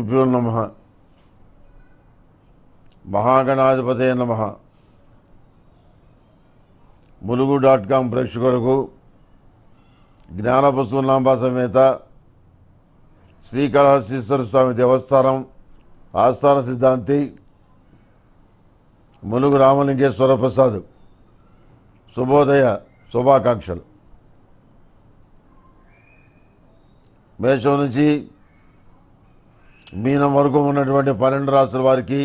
గురుభ్యో నమ మహాగణాధిపతే నమ ములుగు డాట్ కామ్ ప్రేక్షకులకు జ్ఞానపశునాంబ సమేత శ్రీకాళహస్తీశ్వర స్వామి దేవస్థానం ఆస్థాన సిద్ధాంతి ములుగు రామలింగేశ్వర ప్రసాద్ శుభోదయ శుభాకాంక్షలు మేషం నుంచి మీనం వరకు ఉన్నటువంటి పన్నెండు రాష్ట్రాల వారికి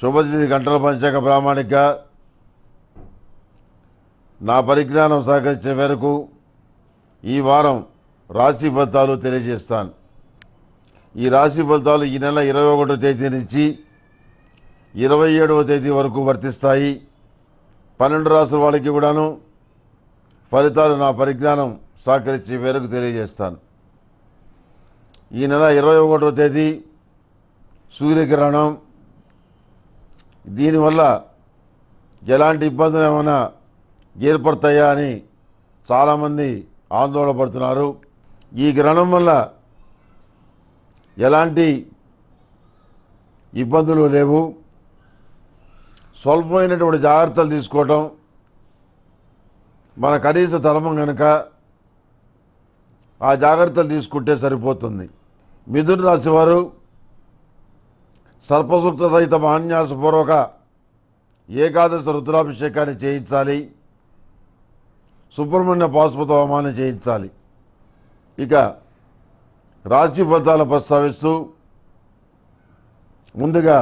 శుభతిథి గంటల పంచాక ప్రామాణిక నా పరిజ్ఞానం సహకరించే మేరకు ఈ వారం రాశి ఫలితాలు తెలియజేస్తాను ఈ రాశి ఫలితాలు ఈ నెల ఇరవై ఒకటో తేదీ నుంచి ఇరవై ఏడవ తేదీ వరకు వర్తిస్తాయి పన్నెండు రాష్ట్రాల వాళ్ళకి కూడాను ఫలితాలు నా పరిజ్ఞానం సహకరించే మేరకు తెలియజేస్తాను ఈ నెల ఇరవై ఒకటో తేదీ సూర్యగ్రహణం దీనివల్ల ఎలాంటి ఇబ్బందులు ఏమైనా ఏర్పడతాయా అని చాలామంది ఆందోళనపడుతున్నారు ఈ గ్రహణం వల్ల ఎలాంటి ఇబ్బందులు లేవు స్వల్పమైనటువంటి జాగ్రత్తలు తీసుకోవటం మన కనీస ధర్మం కనుక ఆ జాగ్రత్తలు తీసుకుంటే సరిపోతుంది మిథున రాశి వారు సర్పసూక్త సహిత మహాన్యాసపూర్వక ఏకాదశి రుద్రాభిషేకాన్ని చేయించాలి సుబ్రహ్మణ్య పాశుపత హోమాన్ని చేయించాలి ఇక రాశి ఫలితాలు ప్రస్తావిస్తూ ముందుగా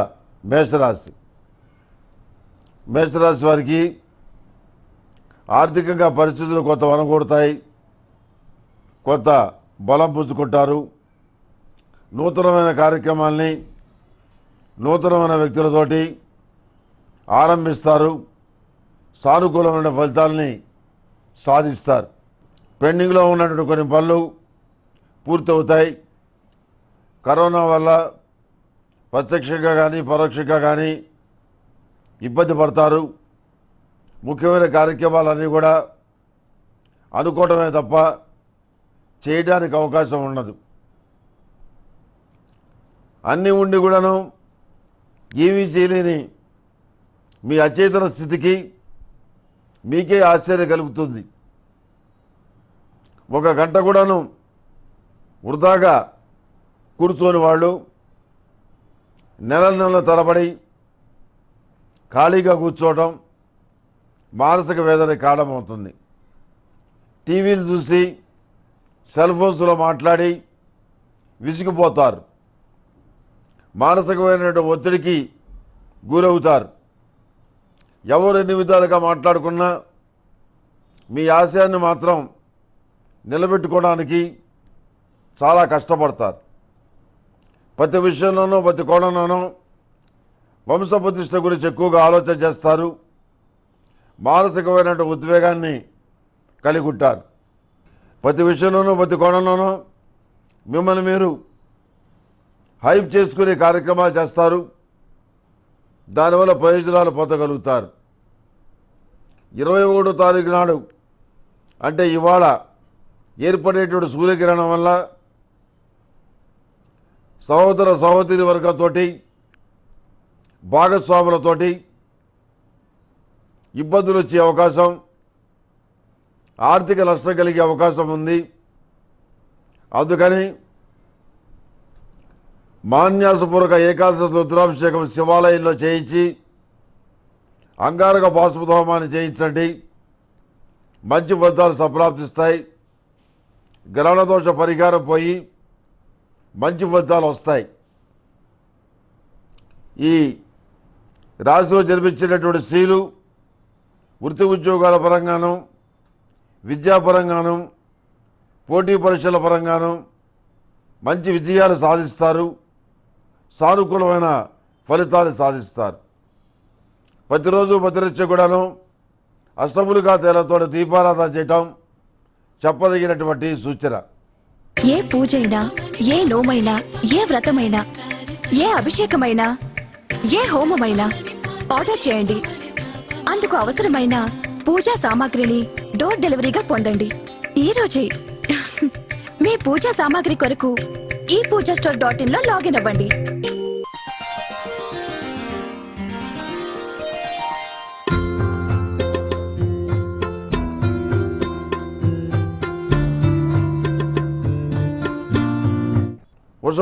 మేషరాశి మేషరాశి వారికి ఆర్థికంగా పరిస్థితులు కొత్త వనకూడతాయి కొత్త బలం పుంజుకుంటారు నూతనమైన కార్యక్రమాల్ని నూతనమైన వ్యక్తులతోటి ఆరంభిస్తారు సానుకూలమైన ఫలితాలని సాధిస్తారు పెండింగ్లో ఉన్నటువంటి కొన్ని పనులు పూర్తవుతాయి కరోనా వల్ల ప్రత్యక్షంగా కానీ పరోక్షంగా కానీ ఇబ్బంది పడతారు ముఖ్యమైన కార్యక్రమాలన్నీ కూడా అనుకోవటమే తప్ప చేయడానికి అవకాశం ఉండదు అన్నీ ఉండి కూడాను ఏమీ చేయలేని మీ అచేతన స్థితికి మీకే ఆశ్చర్యం కలుగుతుంది ఒక గంట కూడాను వృధాగా కూర్చొని వాళ్ళు నెల నెలల తరబడి ఖాళీగా కూర్చోవటం మానసిక వేదన కారణమవుతుంది టీవీలు చూసి సెల్ ఫోన్స్లో మాట్లాడి విసిగిపోతారు మానసికమైన ఒత్తిడికి గురవుతారు ఎవరు ఎన్ని విధాలుగా మాట్లాడుకున్నా మీ ఆశయాన్ని మాత్రం నిలబెట్టుకోవడానికి చాలా కష్టపడతారు ప్రతి విషయంలోనూ ప్రతి కోణంలోనూ ప్రతిష్ట గురించి ఎక్కువగా ఆలోచన చేస్తారు మానసికమైనటువంటి ఉద్వేగాన్ని కలిగుంటారు ప్రతి విషయంలోనూ ప్రతి కోణంలోనూ మిమ్మల్ని మీరు హైప్ చేసుకునే కార్యక్రమాలు చేస్తారు దానివల్ల ప్రయోజనాలు పొందగలుగుతారు ఇరవై ఒకటో తారీఖు నాడు అంటే ఇవాళ ఏర్పడేటువంటి సూర్యకిరణం వల్ల సహోదర సహోదరి వర్గంతో భాగస్వాములతోటి ఇబ్బందులు వచ్చే అవకాశం ఆర్థిక నష్టం కలిగే అవకాశం ఉంది అందుకని మాన్యాసపూర్వక ఏకాదశి రుద్రాభిషేకం శివాలయంలో చేయించి అంగారక పాశుపత చేయించండి మంచి ఫలితాలు సంప్రాప్తిస్తాయి గ్రహణదోష పరిహారం పోయి మంచి ఫలితాలు వస్తాయి ఈ రాశిలో జన్మించినటువంటి స్త్రీలు వృత్తి ఉద్యోగాల పరంగాను విద్యాపరంగాను పోటీ పరీక్షల పరంగాను మంచి విజయాలు సాధిస్తారు సానుకూలమైన ఫలితాలు సాధిస్తారు ప్రతిరోజు ప్రతిరక్ష కూడాను అష్టములుగా తేలతో దీపారాధన చేయటం చెప్పదగినటువంటి సూచన ఏ అయినా ఏ లోమైనా ఏ వ్రతమైనా ఏ అభిషేకమైనా ఏ హోమమైనా ఆర్డర్ చేయండి అందుకు అవసరమైన పూజా సామాగ్రిని డోర్ డెలివరీగా పొందండి ఈ రోజే మీ పూజా సామాగ్రి కొరకు ఈ పూజా స్టోర్ డాట్ ఇన్ లో లాగిన్ అవ్వండి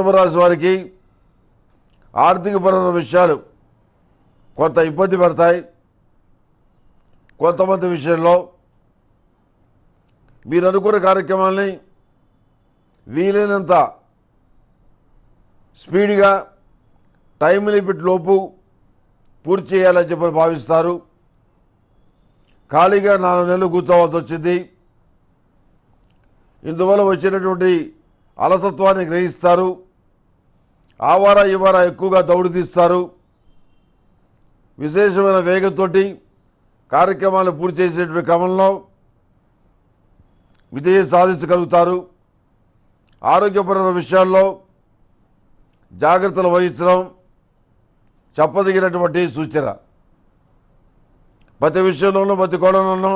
వృషభ వారికి వారికి పరమైన విషయాలు కొంత ఇబ్బంది పడతాయి కొంతమంది విషయంలో మీరు అనుకున్న కార్యక్రమాలని వీలైనంత స్పీడ్గా టైం లిమిట్ లోపు పూర్తి చేయాలని చెప్పి భావిస్తారు ఖాళీగా నాలుగు నెలలు కూర్చోవలసి వచ్చింది ఇందువల్ల వచ్చినటువంటి అలసత్వాన్ని గ్రహిస్తారు ఆవార ఇవార ఎక్కువగా దౌడు తీస్తారు విశేషమైన వేగంతో కార్యక్రమాలు పూర్తి చేసేటువంటి క్రమంలో విజయం సాధించగలుగుతారు ఆరోగ్యపరమైన విషయాల్లో జాగ్రత్తలు వహించడం చెప్పదగినటువంటి సూచన ప్రతి విషయంలోనూ ప్రతి కోణంలోనూ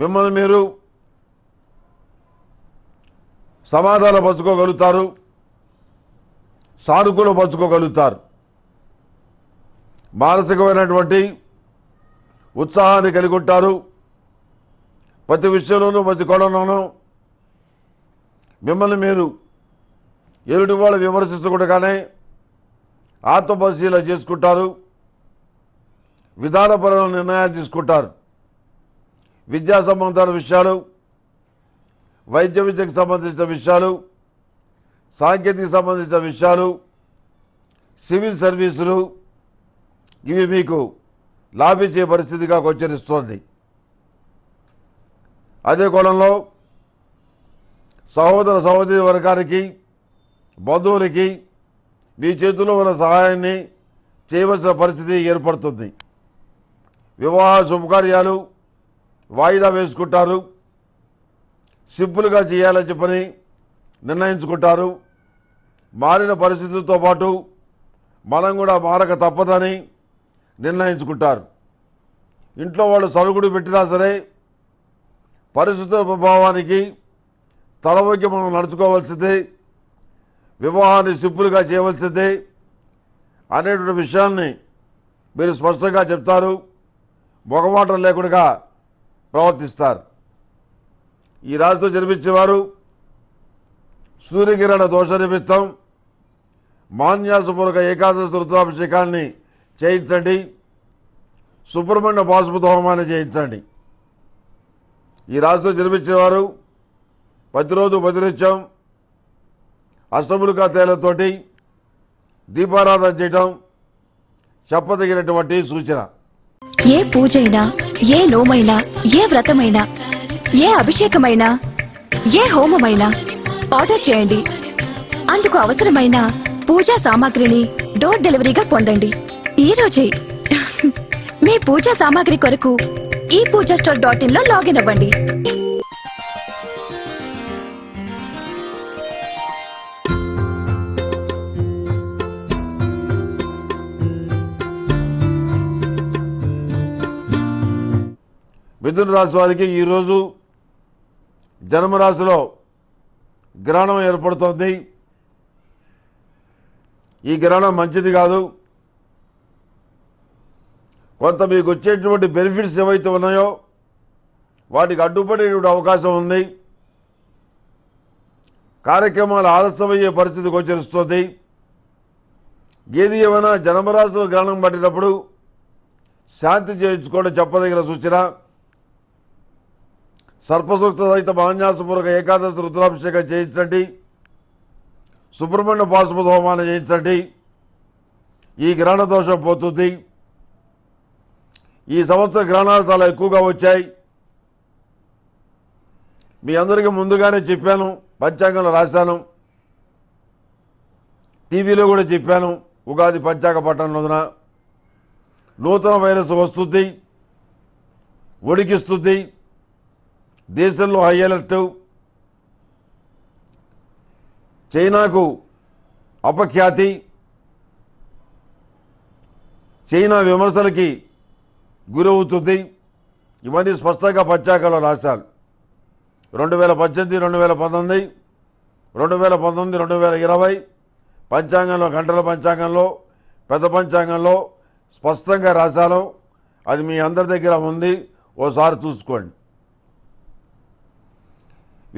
మిమ్మల్ని మీరు పంచుకోగలుగుతారు సానుకూల పంచుకోగలుగుతారు మానసికమైనటువంటి ఉత్సాహాన్ని కలిగి ఉంటారు ప్రతి విషయంలోనూ ప్రతి కోణంలోనూ మిమ్మల్ని మీరు ఎదుటి వాళ్ళు విమర్శించకుండగానే ఆత్మపరిశీలన చేసుకుంటారు విధానపరమైన నిర్ణయాలు తీసుకుంటారు విద్యా సంబంధాల విషయాలు వైద్య విద్యకు సంబంధించిన విషయాలు సాంకేతిక సంబంధించిన విషయాలు సివిల్ సర్వీసులు ఇవి మీకు లాభించే పరిస్థితిగా గోచరిస్తోంది అదే కోణంలో సహోదర సహోదరి వర్గానికి బంధువులకి మీ చేతిలో ఉన్న సహాయాన్ని చేయవలసిన పరిస్థితి ఏర్పడుతుంది వివాహ శుభకార్యాలు వాయిదా వేసుకుంటారు సింపుల్గా చేయాలని చెప్పని నిర్ణయించుకుంటారు మారిన పరిస్థితులతో పాటు మనం కూడా మారక తప్పదని నిర్ణయించుకుంటారు ఇంట్లో వాళ్ళు సరుగుడు పెట్టినా సరే పరిస్థితుల ప్రభావానికి తలవొక్కి మనం నడుచుకోవాల్సిందే వివాహాన్ని సింపుల్గా చేయవలసిందే అనేటువంటి విషయాన్ని మీరు స్పష్టంగా చెప్తారు మొగమాటం లేకుండా ప్రవర్తిస్తారు ఈ రాజుతో జన్మించేవారు సూర్యకిరణ దోష నిమిత్తం మాన్యాసపూర్వక ఏకాదశి రుద్రాభిషేకాన్ని చేయించండి సుబ్రహ్మణ్య బాసుపతి హోమాన్ని చేయించండి ఈ రాశిలో వారు ప్రతిరోజు ప్రతినిత్యం అష్టములుగా తేలతోటి దీపారాధన చేయటం చెప్పదగినటువంటి సూచన ఏ అయినా ఏ లోమైనా ఏ వ్రతమైనా ఏ అభిషేకమైనా ఏ హోమమైనా ఆర్డర్ చేయండి అందుకు అవసరమైన పూజా సామాగ్రిని డోర్ డెలివరీగా పొందండి ఈ రోజే మీ పూజా సామాగ్రి కొరకు ఈ పూజా స్టోర్ డాట్ ఇన్ లో లాగిన్ అవ్వండి మిథున రాశి వారికి ఈరోజు జన్మరాశిలో గ్రహణం ఏర్పడుతుంది ఈ గ్రహణం మంచిది కాదు కొంత మీకు వచ్చేటువంటి బెనిఫిట్స్ ఏవైతే ఉన్నాయో వాటికి అడ్డుపడేటువంటి అవకాశం ఉంది కార్యక్రమాలు ఆలస్యమయ్యే పరిస్థితి గోచరిస్తుంది ఏది ఏమైనా జన్మరాశులు గ్రహణం పట్టినప్పుడు శాంతి చేయించుకోవడం చెప్పదగిన సూచన సర్పసూక్త సహిత మహాన్యాసపూర్వక ఏకాదశి రుద్రాభిషేకం చేయించండి సుబ్రహ్మణ్య పాశుపత హోమాన్ని చేయించండి ఈ గ్రహణ దోషం పోతుంది ఈ సంవత్సరం గ్రహణాలు చాలా ఎక్కువగా వచ్చాయి మీ అందరికీ ముందుగానే చెప్పాను పంచాంగంలో రాశాను టీవీలో కూడా చెప్పాను ఉగాది పంచాంగ పట్టణం రోజున నూతన వైరస్ వస్తుంది ఒడికిస్తుంది దేశంలో హై అలర్ట్ చైనాకు అపఖ్యాతి చైనా విమర్శలకి గురవుతుంది ఇవన్నీ స్పష్టంగా పశ్చాకలో రాశారు రెండు వేల పద్దెనిమిది రెండు వేల పంతొమ్మిది రెండు వేల పంతొమ్మిది రెండు వేల ఇరవై పంచాంగంలో గంటల పంచాంగంలో పెద్ద పంచాంగంలో స్పష్టంగా రాశాను అది మీ అందరి దగ్గర ఉంది ఓసారి చూసుకోండి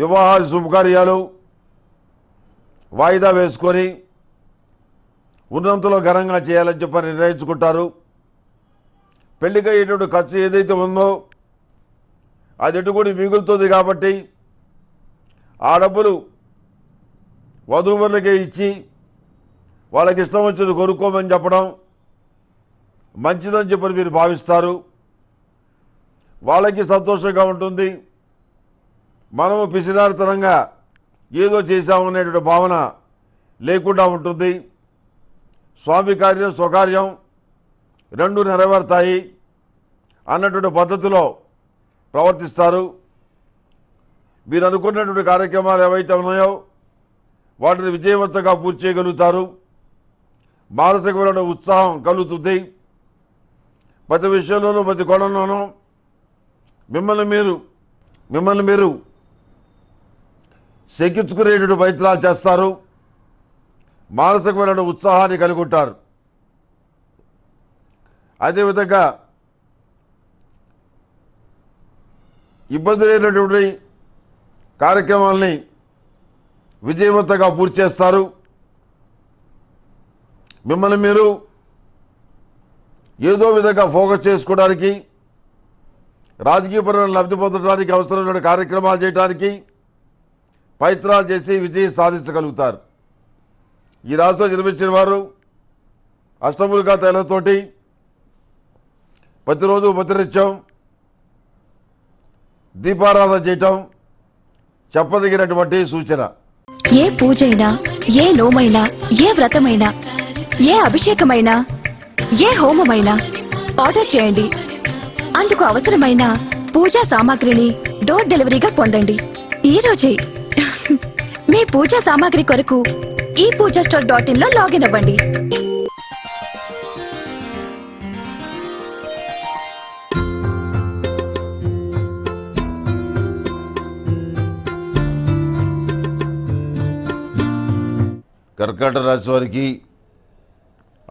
వివాహ శుభకార్యాలు వాయిదా వేసుకొని ఉన్నంతలో ఘనంగా చేయాలని చెప్పి నిర్ణయించుకుంటారు పెళ్లికయ్యేటువంటి ఖర్చు ఏదైతే ఉందో అది కూడా మిగులుతుంది కాబట్టి ఆ డబ్బులు వధువులకే ఇచ్చి వాళ్ళకి ఇష్టం వచ్చింది కొనుక్కోమని చెప్పడం మంచిదని చెప్పని మీరు భావిస్తారు వాళ్ళకి సంతోషంగా ఉంటుంది మనము పిసిదారితనంగా ఏదో చేశామనేటువంటి భావన లేకుండా ఉంటుంది స్వామి కార్యం స్వకార్యం రెండు నెరవేరుతాయి అన్నటువంటి పద్ధతిలో ప్రవర్తిస్తారు మీరు అనుకున్నటువంటి కార్యక్రమాలు ఏవైతే ఉన్నాయో వాటిని విజయవంతంగా పూర్తి చేయగలుగుతారు మానసికమైన ఉత్సాహం కలుగుతుంది ప్రతి విషయంలోనూ ప్రతి కోణంలోనూ మిమ్మల్ని మీరు మిమ్మల్ని మీరు శంకించుకునేటువంటి ప్రయత్నాలు చేస్తారు మానసికమైన ఉత్సాహాన్ని కలిగి ఉంటారు అదేవిధంగా ఇబ్బంది లేనటువంటి కార్యక్రమాలని విజయవంతంగా పూర్తి చేస్తారు మిమ్మల్ని మీరు ఏదో విధంగా ఫోకస్ చేసుకోవడానికి రాజకీయపరమైన లబ్ధి పొందడానికి అవసరమైన కార్యక్రమాలు చేయడానికి పైత్రాలు చేసి విజయం సాధించగలుగుతారు ఈ రాష్ట్రం జన్మించిన వారు అష్టములుగా తైలంతోటి ప్రతిరోజు ఉపచరించం దీపారాధన చేయటం చెప్పదగినటువంటి సూచన ఏ పూజైనా ఏ నోమైనా ఏ వ్రతమైనా ఏ అభిషేకమైనా ఏ హోమమైనా ఆర్డర్ చేయండి అందుకు అవసరమైన పూజా సామాగ్రిని డోర్ డెలివరీగా పొందండి ఈ రోజే మీ పూజా సామాగ్రి కొరకు ఈ పూజా స్టోర్ డాట్ ఇన్ లో లాగిన్ అవ్వండి కర్కాటక రాశి వారికి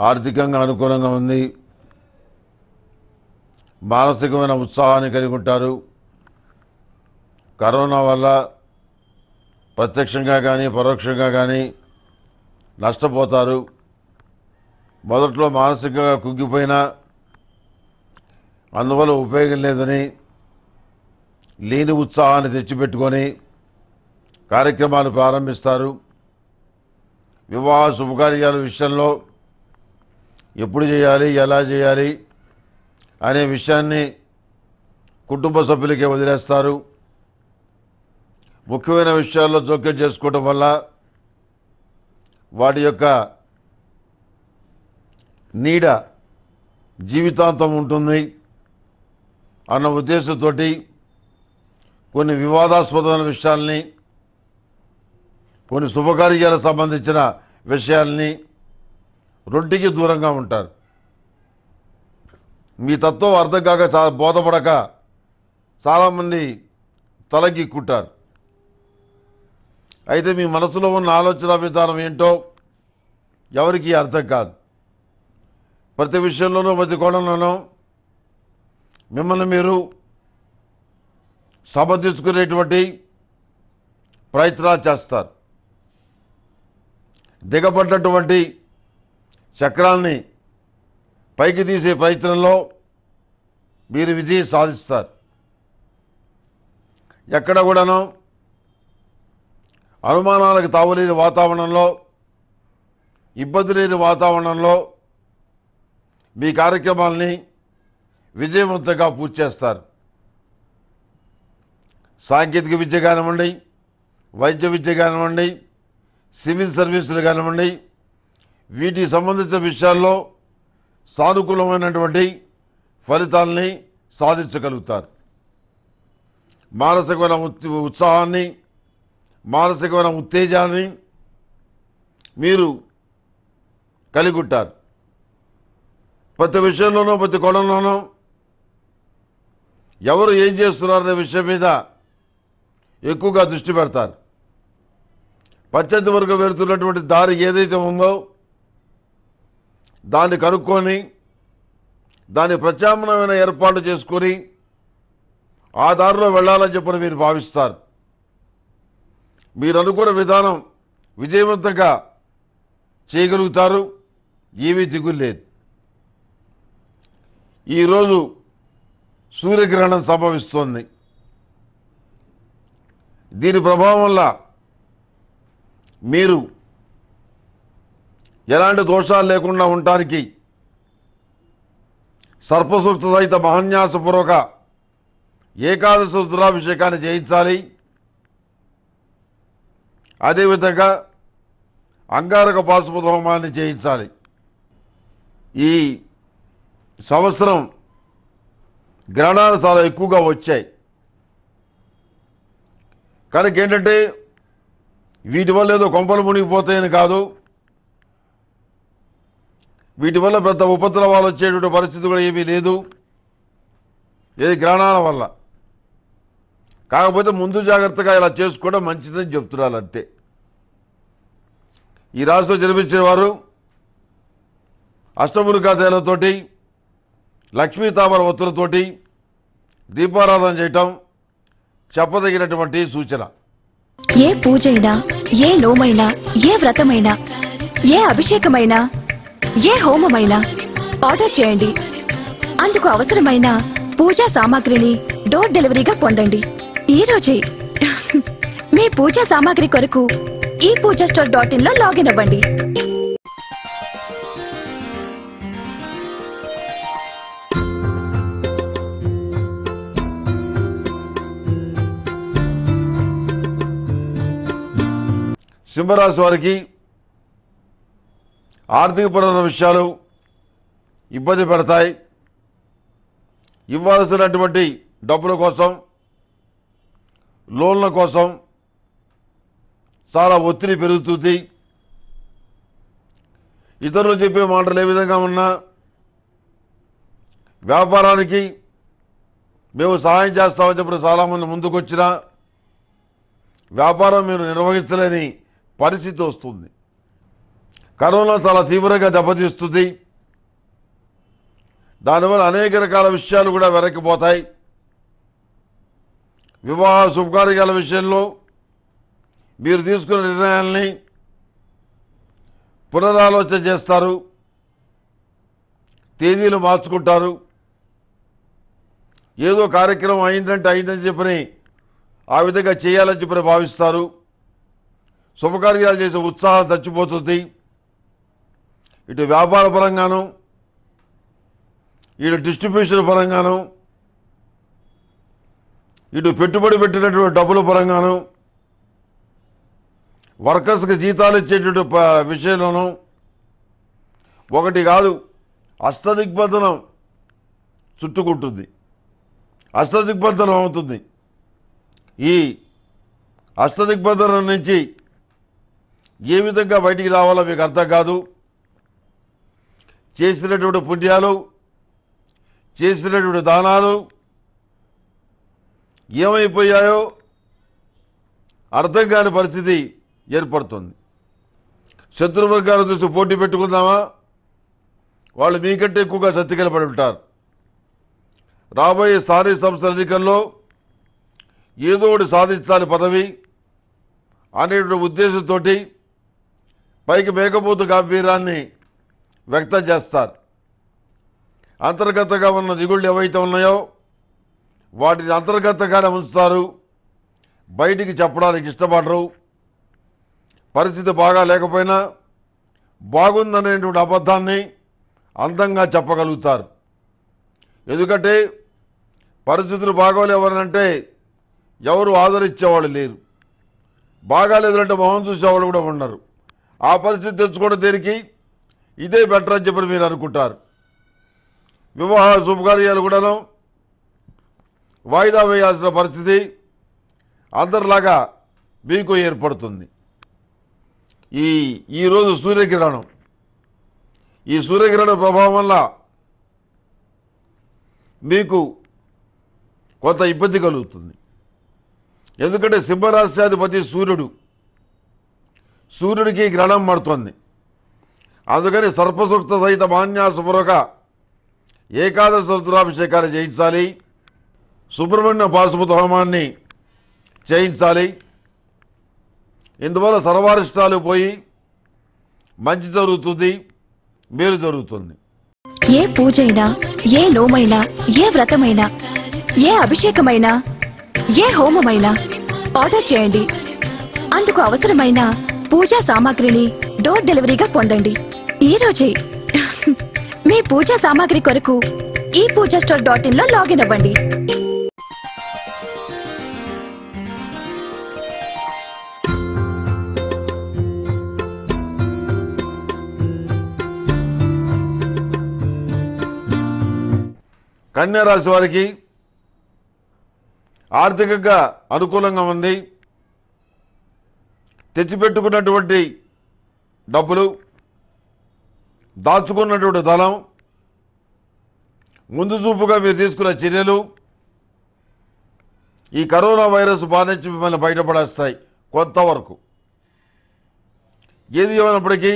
ఆర్థికంగా అనుకూలంగా ఉంది మానసికమైన ఉత్సాహాన్ని కలిగి ఉంటారు కరోనా వల్ల ప్రత్యక్షంగా కానీ పరోక్షంగా కానీ నష్టపోతారు మొదట్లో మానసికంగా కుంగిపోయినా అందువల్ల ఉపయోగం లేదని లేని ఉత్సాహాన్ని తెచ్చిపెట్టుకొని కార్యక్రమాలు ప్రారంభిస్తారు వివాహ శుభకార్యాల విషయంలో ఎప్పుడు చేయాలి ఎలా చేయాలి అనే విషయాన్ని కుటుంబ సభ్యులకే వదిలేస్తారు ముఖ్యమైన విషయాల్లో జోక్యం చేసుకోవడం వల్ల వాటి యొక్క నీడ జీవితాంతం ఉంటుంది అన్న ఉద్దేశంతో కొన్ని వివాదాస్పదమైన విషయాల్ని కొన్ని శుభకార్యాలకు సంబంధించిన విషయాల్ని రెంటికి దూరంగా ఉంటారు మీ తత్వం అర్థం కాక చాలా బోధపడక చాలామంది తలగిక్కుంటారు అయితే మీ మనసులో ఉన్న ఆలోచన విధానం ఏంటో ఎవరికి అర్థం కాదు ప్రతి విషయంలోనూ ప్రతి కోణంలోనూ మిమ్మల్ని మీరు సమర్థించుకునేటువంటి ప్రయత్నాలు చేస్తారు దిగబడ్డటువంటి చక్రాల్ని పైకి తీసే ప్రయత్నంలో మీరు విజయం సాధిస్తారు ఎక్కడ కూడానో అనుమానాలకు తావులేని వాతావరణంలో ఇబ్బంది లేని వాతావరణంలో మీ కార్యక్రమాల్ని విజయవంతంగా పూర్తి చేస్తారు సాంకేతిక విద్య కానివ్వండి వైద్య విద్య కానివ్వండి సివిల్ సర్వీసులు కానివ్వండి వీటికి సంబంధించిన విషయాల్లో సానుకూలమైనటువంటి ఫలితాలని సాధించగలుగుతారు మానసికమైన ఉత్సాహాన్ని మానసికమైన ఉత్తేజాన్ని మీరు కలిగుంటారు ప్రతి విషయంలోనూ ప్రతి కొలంలోనూ ఎవరు ఏం చేస్తున్నారనే విషయం మీద ఎక్కువగా దృష్టి పెడతారు పంచాయతీ వరకు వెళుతున్నటువంటి దారి ఏదైతే ఉందో దాన్ని కనుక్కొని దాన్ని ప్రత్యామ్నమైన ఏర్పాట్లు చేసుకొని ఆ దారిలో వెళ్ళాలని చెప్పని మీరు భావిస్తారు మీరు అనుకున్న విధానం విజయవంతంగా చేయగలుగుతారు ఏమీ దిగులు లేదు ఈరోజు సూర్యగ్రహణం సంభవిస్తోంది దీని ప్రభావం వల్ల మీరు ఎలాంటి దోషాలు లేకుండా ఉండటానికి సర్పసూక్త సహిత మహాన్యాసపూర్వక ఏకాదశ రుద్రాభిషేకాన్ని చేయించాలి అదేవిధంగా అంగారక పాశుపత హోమాన్ని చేయించాలి ఈ సంవత్సరం గ్రహణాలు చాలా ఎక్కువగా వచ్చాయి కనుక ఏంటంటే వీటి వల్ల ఏదో కొంపలు మునిగిపోతాయని కాదు వీటి వల్ల పెద్ద ఉపద్రవాలు వచ్చేటువంటి పరిస్థితి కూడా ఏమీ లేదు ఏది గ్రహణాల వల్ల కాకపోతే ముందు జాగ్రత్తగా ఇలా చేసుకోవడం మంచిదని చెప్తున్నారు అంతే ఈ రాష్ట్రంలో జన్మించిన వారు అష్టమునికాదేలతోటి లక్ష్మీ తామర ఒత్తులతోటి దీపారాధన చేయటం చెప్పదగినటువంటి సూచన ఏ పూజైనా ఏ లోమైనా ఏ వ్రతమైనా ఏ అభిషేకమైనా ఏ హోమమైనా ఆర్డర్ చేయండి అందుకు అవసరమైన పూజా సామాగ్రిని డోర్ డెలివరీగా పొందండి ఈ రోజే మీ పూజా సామాగ్రి కొరకు ఈ పూజా స్టోర్ డాట్ ఇన్ లో లాగిన్ అవ్వండి సింహరాశి వారికి పరమైన విషయాలు ఇబ్బంది పెడతాయి ఇవ్వాల్సినటువంటి డబ్బుల కోసం లోన్ల కోసం చాలా ఒత్తిడి పెరుగుతుంది ఇతరులు చెప్పే మాటలు ఏ విధంగా ఉన్నా వ్యాపారానికి మేము సహాయం చేస్తామని చెప్పి చాలామంది ముందుకొచ్చినా వ్యాపారం మీరు నిర్వహించలేని పరిస్థితి వస్తుంది కరోనా చాలా తీవ్రంగా దెబ్బతీస్తుంది దానివల్ల అనేక రకాల విషయాలు కూడా వెనక్కిపోతాయి వివాహ శుభకార్యాల విషయంలో మీరు తీసుకున్న నిర్ణయాల్ని పునరాలోచన చేస్తారు తేదీలు మార్చుకుంటారు ఏదో కార్యక్రమం అయిందంటే అయిందని చెప్పని ఆ విధంగా చేయాలని చెప్పని భావిస్తారు శుభకార్యాలు చేసే ఉత్సాహం చచ్చిపోతుంది ఇటు వ్యాపార పరంగాను ఇటు డిస్ట్రిబ్యూషన్ పరంగాను ఇటు పెట్టుబడి పెట్టినటువంటి డబ్బుల పరంగాను వర్కర్స్కి జీతాలు ఇచ్చేటువంటి విషయంలోను ఒకటి కాదు అస్తదిగ్బంధనం చుట్టుకుంటుంది అస్తదిగ్బంధనం అవుతుంది ఈ అస్తదిగ్బంధనం నుంచి ఏ విధంగా బయటికి రావాలో మీకు అర్థం కాదు చేసినటువంటి పుణ్యాలు చేసినటువంటి దానాలు ఏమైపోయాయో అర్థం కాని పరిస్థితి ఏర్పడుతుంది శత్రువర్గాలు చూసి పోటీ పెట్టుకుందామా వాళ్ళు మీకంటే ఎక్కువగా సత్తికలపడి ఉంటారు రాబోయే స్థానిక సంస్థల ఎన్నికల్లో ఏదో ఒకటి సాధించాలి పదవి అనేటువంటి ఉద్దేశంతో పైకి మేకపోతు గంభీరాన్ని వ్యక్తం చేస్తారు అంతర్గతంగా ఉన్న దిగుళ్ళు ఏవైతే ఉన్నాయో వాటిని అంతర్గతంగానే ఉంచుతారు బయటికి చెప్పడానికి ఇష్టపడరు పరిస్థితి బాగా లేకపోయినా బాగుందనేటువంటి అబద్ధాన్ని అందంగా చెప్పగలుగుతారు ఎందుకంటే పరిస్థితులు బాగోలేవనంటే ఎవరు ఆదరించేవాళ్ళు లేరు బాగాలేదంటే మొహం చూసేవాళ్ళు కూడా ఉన్నారు ఆ పరిస్థితి తెచ్చుకోవడం దేనికి ఇదే బెటర్ అని చెప్పి మీరు అనుకుంటారు వివాహ శుభకార్యాలు కూడాను వాయిదా వేయాల్సిన పరిస్థితి అందరిలాగా మీకు ఏర్పడుతుంది ఈ ఈరోజు సూర్యకిరణం ఈ సూర్యకిరణం ప్రభావం వల్ల మీకు కొంత ఇబ్బంది కలుగుతుంది ఎందుకంటే సింహరాశ్యాధిపతి సూర్యుడు సూర్యుడికి గ్రహణం పడుతుంది అందుకని సర్పసూక్త సహిత మాన్యాసపూర్వక ఏకాదశ రుద్రాభిషేకాలు చేయించాలి సుబ్రహ్మణ్య పార్శ్వతోమాన్ని చేయించాలి ఇందువల్ల సర్వారిష్టాలు పోయి మంచి జరుగుతుంది మేలు జరుగుతుంది ఏ అయినా ఏ లోమైనా ఏ వ్రతమైనా ఏ అభిషేకమైనా ఏ హోమమైనా ఆర్డర్ చేయండి అందుకు అవసరమైన పూజా సామాగ్రిని డోర్ డెలివరీగా పొందండి ఈ రోజే మీ పూజా సామాగ్రి కొరకు ఈ పూజా స్టోర్ డాట్ ఇన్ లో లాగిన్ అవ్వండి కన్యారాశి వారికి ఆర్థికంగా అనుకూలంగా ఉంది తెచ్చిపెట్టుకున్నటువంటి డబ్బులు దాచుకున్నటువంటి ధనం ముందు చూపుగా మీరు తీసుకున్న చర్యలు ఈ కరోనా వైరస్ బాధించి మిమ్మల్ని బయటపడేస్తాయి కొంతవరకు ఏది ఏమైనప్పటికీ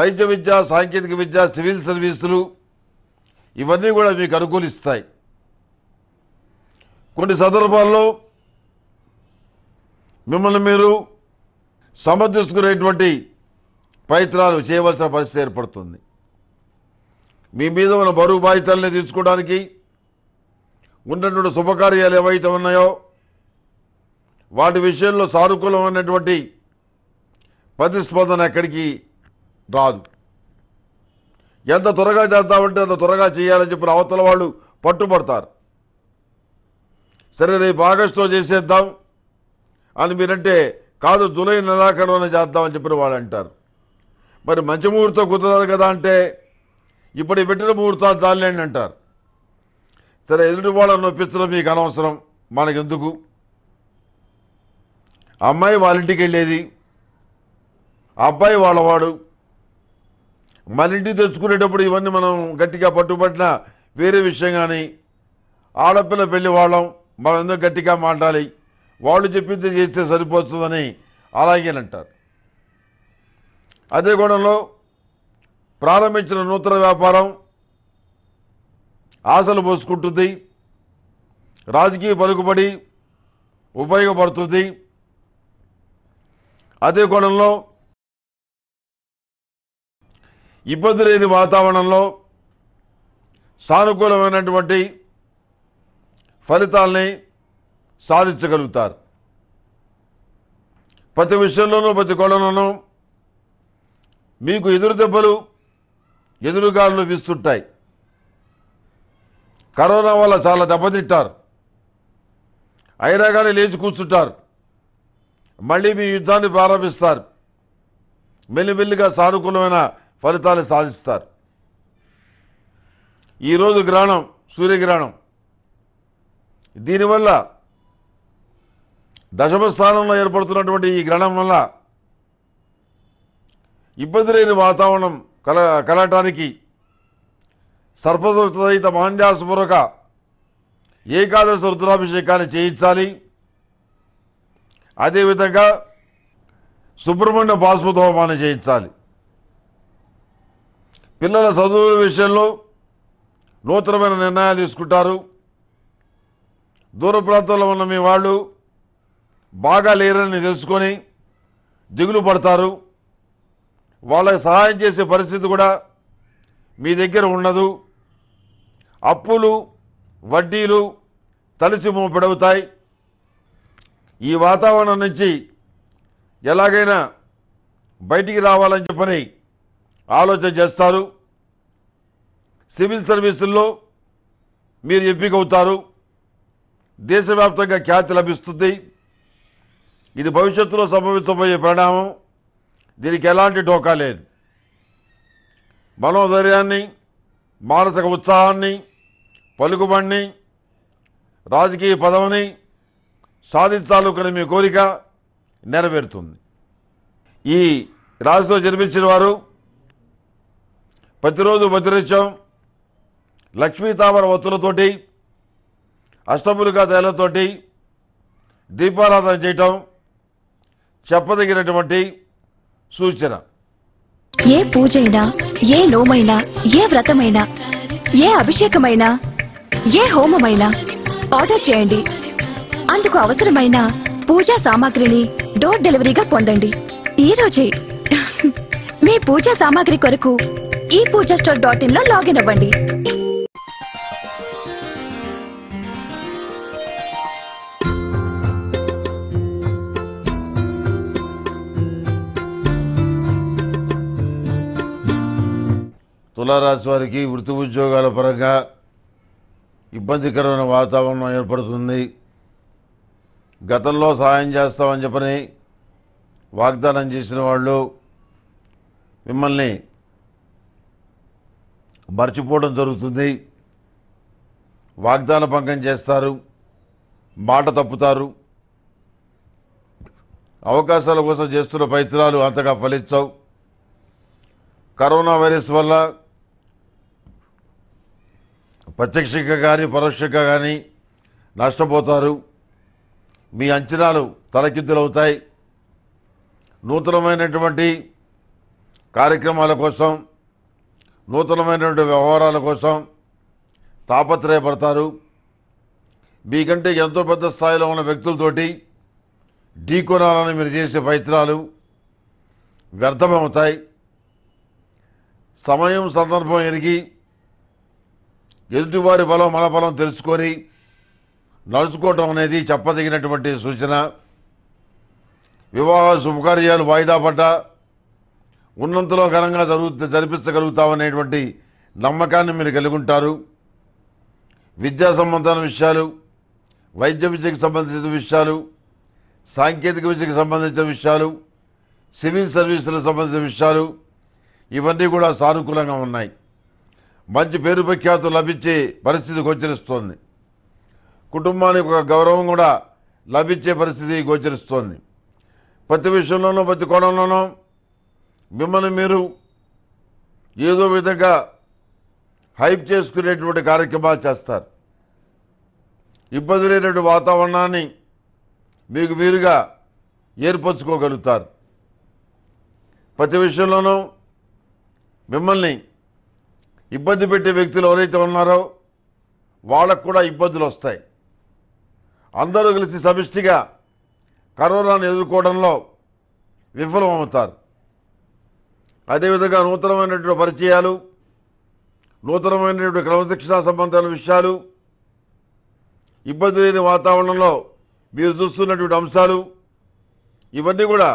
వైద్య విద్య సాంకేతిక విద్య సివిల్ సర్వీసులు ఇవన్నీ కూడా మీకు అనుకూలిస్తాయి కొన్ని సందర్భాల్లో మిమ్మల్ని మీరు సమర్థించుకునేటువంటి ప్రయత్నాలు చేయవలసిన పరిస్థితి ఏర్పడుతుంది మీ మీద ఉన్న బరువు బాధితల్ని తీసుకోవడానికి ఉన్నటువంటి శుభకార్యాలు ఏవైతే ఉన్నాయో వాటి విషయంలో సానుకూలమైనటువంటి ప్రతిస్పందన ఎక్కడికి రాదు ఎంత త్వరగా చేద్దామంటే అంత త్వరగా చేయాలని చెప్పిన అవతల వాళ్ళు పట్టుబడతారు సరే రేపు ఆగస్టులో చేసేద్దాం అని మీరంటే కాదు జూలై నెలాఖరులోనే చేద్దామని చెప్పిన వాళ్ళు అంటారు మరి మంచి ముహూర్తం కుదరదు కదా అంటే ఇప్పుడు పెట్టిన ముహూర్తాలు చాలేండి అంటారు సరే ఎదుటి వాళ్ళని నొప్పించడం మీకు అనవసరం మనకెందుకు అమ్మాయి వాళ్ళ ఇంటికి వెళ్ళేది అబ్బాయి వాళ్ళవాడు మన ఇంటికి తెచ్చుకునేటప్పుడు ఇవన్నీ మనం గట్టిగా పట్టుబట్టిన వేరే విషయం కానీ ఆడపిల్ల పెళ్లి వాళ్ళం మనం ఎందుకు గట్టిగా మాట్లాడాలి వాళ్ళు చెప్పింది చేస్తే సరిపోతుందని అంటారు అదే కోణంలో ప్రారంభించిన నూతన వ్యాపారం ఆశలు పోసుకుంటుంది రాజకీయ పలుకుబడి ఉపయోగపడుతుంది అదే కోణంలో ఇబ్బంది లేని వాతావరణంలో సానుకూలమైనటువంటి ఫలితాలని సాధించగలుగుతారు ప్రతి విషయంలోనూ ప్రతి కోణంలోనూ మీకు ఎదురు దెబ్బలు ఎదురుగాలు వీస్తుంటాయి కరోనా వల్ల చాలా దెబ్బతింటారు అయినా కానీ లేచి కూర్చుంటారు మళ్ళీ మీ యుద్ధాన్ని ప్రారంభిస్తారు మెల్లిమెల్లిగా సానుకూలమైన ఫలితాలు సాధిస్తారు ఈరోజు గ్రహణం సూర్యగ్రహణం దీనివల్ల దశమ స్థానంలో ఏర్పడుతున్నటువంటి ఈ గ్రహణం వల్ల ఇబ్బంది లేని వాతావరణం కల కలటానికి సర్పదృతరహిత మహాన్యాసపూర్వక ఏకాదశి రుద్రాభిషేకాన్ని చేయించాలి అదేవిధంగా సుబ్రహ్మణ్య బాస్మతోమాన్ని చేయించాలి పిల్లల చదువుల విషయంలో నూతనమైన నిర్ణయాలు తీసుకుంటారు దూర ప్రాంతంలో ఉన్న మీ వాళ్ళు బాగా లేరని తెలుసుకొని దిగులు పడతారు వాళ్ళకి సహాయం చేసే పరిస్థితి కూడా మీ దగ్గర ఉండదు అప్పులు వడ్డీలు తలిసి మోపెడవుతాయి ఈ వాతావరణం నుంచి ఎలాగైనా బయటికి రావాలని చెప్పని ఆలోచన చేస్తారు సివిల్ సర్వీసుల్లో మీరు ఎంపిక అవుతారు దేశవ్యాప్తంగా ఖ్యాతి లభిస్తుంది ఇది భవిష్యత్తులో సంభవించబోయే పరిణామం దీనికి ఎలాంటి టోకా లేదు మనోధైర్యాన్ని మానసిక ఉత్సాహాన్ని పలుకుబడిని రాజకీయ పదవిని సాధించాలనుకునే మీ కోరిక నెరవేరుతుంది ఈ రాశిలో జన్మించిన వారు ప్రతిరోజు మధురత్యం లక్ష్మీతామర ఒత్తులతోటి అష్టములుగా తేలతోటి దీపారాధన చేయటం చెప్పదగినటువంటి సూచన ఏ పూజైనా ఏ నోమైనా ఏ వ్రతమైనా ఏ అభిషేకమైనా ఏ హోమమైనా ఆర్డర్ చేయండి అందుకు అవసరమైన పూజా సామాగ్రిని డోర్ డెలివరీగా పొందండి ఈ రోజే మీ పూజా సామాగ్రి కొరకు ఈ పూజా స్టోర్ డాట్ ఇన్ లో లాగిన్ అవ్వండి తులారాశి వారికి వృత్తి ఉద్యోగాల పరంగా ఇబ్బందికరమైన వాతావరణం ఏర్పడుతుంది గతంలో సహాయం చేస్తామని చెప్పని వాగ్దానం చేసిన వాళ్ళు మిమ్మల్ని మర్చిపోవడం జరుగుతుంది వాగ్దాన భంగం చేస్తారు మాట తప్పుతారు అవకాశాల కోసం చేస్తున్న ప్రయత్నాలు అంతగా ఫలించవు కరోనా వైరస్ వల్ల ప్రత్యక్షంగా కానీ పరోక్షంగా కానీ నష్టపోతారు మీ అంచనాలు తలకిద్దులవుతాయి నూతనమైనటువంటి కార్యక్రమాల కోసం నూతనమైనటువంటి వ్యవహారాల కోసం తాపత్రయపడతారు మీకంటే ఎంతో పెద్ద స్థాయిలో ఉన్న వ్యక్తులతోటి ఢీకొనాలని మీరు చేసే ప్రయత్నాలు వ్యర్థమవుతాయి సమయం సందర్భం ఎరిగి ఎదుటివారి బలం మన బలం తెలుసుకొని నడుచుకోవటం అనేది చెప్పదగినటువంటి సూచన వివాహ శుభకార్యాలు వాయిదా పడ్డ ఉన్నంతలో ఘనంగా జరుగు జరిపించగలుగుతామనేటువంటి నమ్మకాన్ని మీరు కలిగి ఉంటారు విద్యా సంబంధమైన విషయాలు వైద్య విద్యకు సంబంధించిన విషయాలు సాంకేతిక విద్యకు సంబంధించిన విషయాలు సివిల్ సర్వీసులకు సంబంధించిన విషయాలు ఇవన్నీ కూడా సానుకూలంగా ఉన్నాయి మంచి పేరు ప్రఖ్యాతులు లభించే పరిస్థితి గోచరిస్తోంది కుటుంబానికి ఒక గౌరవం కూడా లభించే పరిస్థితి గోచరిస్తోంది ప్రతి విషయంలోనూ ప్రతి కోణంలోనూ మిమ్మల్ని మీరు ఏదో విధంగా హైప్ చేసుకునేటువంటి కార్యక్రమాలు చేస్తారు ఇబ్బంది లేనటువంటి వాతావరణాన్ని మీకు మీరుగా ఏర్పరచుకోగలుగుతారు ప్రతి విషయంలోనూ మిమ్మల్ని ఇబ్బంది పెట్టే వ్యక్తులు ఎవరైతే ఉన్నారో వాళ్ళకు కూడా ఇబ్బందులు వస్తాయి అందరూ కలిసి సమిష్టిగా కరోనాను ఎదుర్కోవడంలో విఫలమవుతారు అదేవిధంగా నూతనమైనటువంటి పరిచయాలు నూతనమైనటువంటి క్రమశిక్షణ సంబంధాల విషయాలు ఇబ్బంది లేని వాతావరణంలో మీరు చూస్తున్నటువంటి అంశాలు ఇవన్నీ కూడా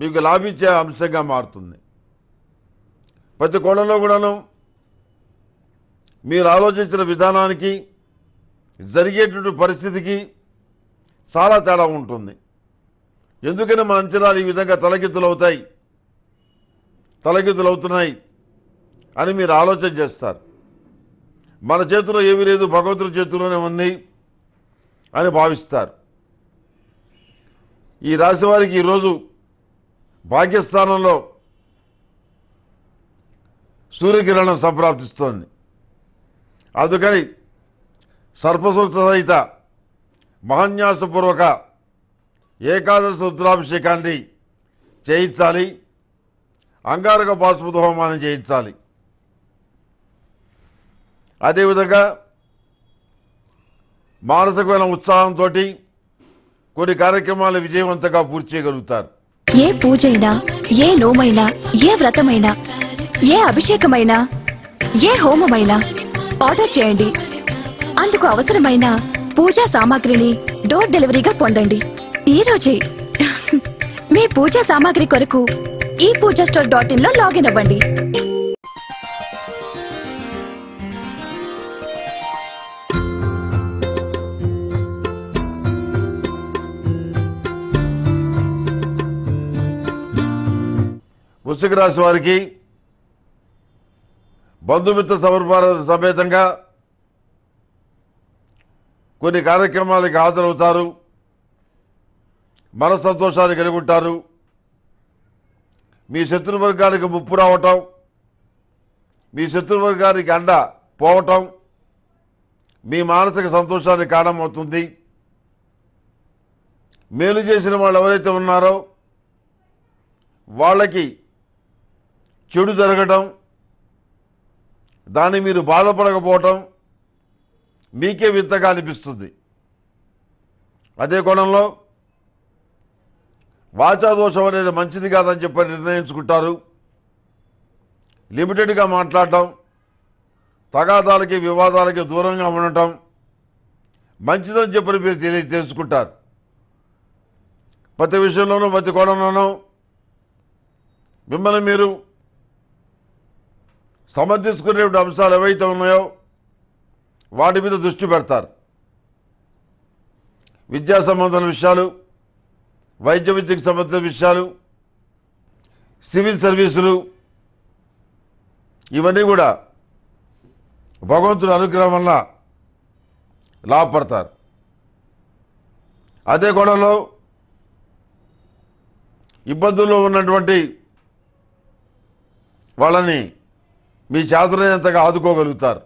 మీకు లాభించే అంశంగా మారుతుంది ప్రతి కోణంలో కూడాను మీరు ఆలోచించిన విధానానికి జరిగేటువంటి పరిస్థితికి చాలా తేడా ఉంటుంది ఎందుకని మన అంచనాలు ఈ విధంగా తలకిద్దులవుతాయి తలకెత్తులవుతున్నాయి అని మీరు ఆలోచన చేస్తారు మన చేతిలో ఏమీ లేదు భగవంతుల చేతిలోనే ఉంది అని భావిస్తారు ఈ రాశి వారికి ఈరోజు భాగ్యస్థానంలో సూర్యకిరణం సంప్రాప్తిస్తోంది అందుకని సర్పసూత్ర సహిత మహన్యాసపూర్వక ఏకాదశ రుద్రాభిషేకాన్ని చేయించాలి అంగారక బాసుపతి హోమాన్ని చేయించాలి అదేవిధంగా మానసికమైన ఉత్సాహంతో కొన్ని కార్యక్రమాలు విజయవంతంగా పూర్తి చేయగలుగుతారు ఏ పూజైనా ఏ నోమైనా ఏ వ్రతమైనా ఏ అభిషేకమైనా ఏ హోమమైనా ఆర్డర్ చేయండి అందుకు అవసరమైన పూజా సామాగ్రిని డోర్ డెలివరీగా పొందండి ఈ రోజే మీ పూజా సామాగ్రి కొరకు ఈ పూజా స్టోర్ డాట్ ఇన్ లో లాగిన్ అవ్వండి వృశ్చిక రాశి వారికి బంధుమిత్ర సమర్పణ సమేతంగా కొన్ని కార్యక్రమాలకు హాజరవుతారు మన సంతోషాన్ని కలిగి ఉంటారు మీ శత్రువర్గానికి ముప్పు రావటం మీ శత్రువర్గానికి అండ పోవటం మీ మానసిక సంతోషానికి కారణమవుతుంది మేలు చేసిన వాళ్ళు ఎవరైతే ఉన్నారో వాళ్ళకి చెడు జరగటం దాన్ని మీరు బాధపడకపోవటం మీకే వింతగా అనిపిస్తుంది అదే కోణంలో వాచాదోషం అనేది మంచిది కాదని చెప్పి నిర్ణయించుకుంటారు లిమిటెడ్గా మాట్లాడటం తగాదాలకి వివాదాలకి దూరంగా ఉండటం మంచిదని చెప్పి మీరు తెలియ తెలుసుకుంటారు ప్రతి విషయంలోనూ ప్రతి కోణంలోనూ మిమ్మల్ని మీరు సమర్థించుకునే అంశాలు ఏవైతే ఉన్నాయో వాటి మీద దృష్టి పెడతారు విద్యా సంబంధమైన విషయాలు వైద్య విద్యకు సంబంధించిన విషయాలు సివిల్ సర్వీసులు ఇవన్నీ కూడా భగవంతుని అనుగ్రహం వల్ల లాభపడతారు అదే కోణంలో ఇబ్బందుల్లో ఉన్నటువంటి వాళ్ళని మీ చేతనంతగా ఆదుకోగలుగుతారు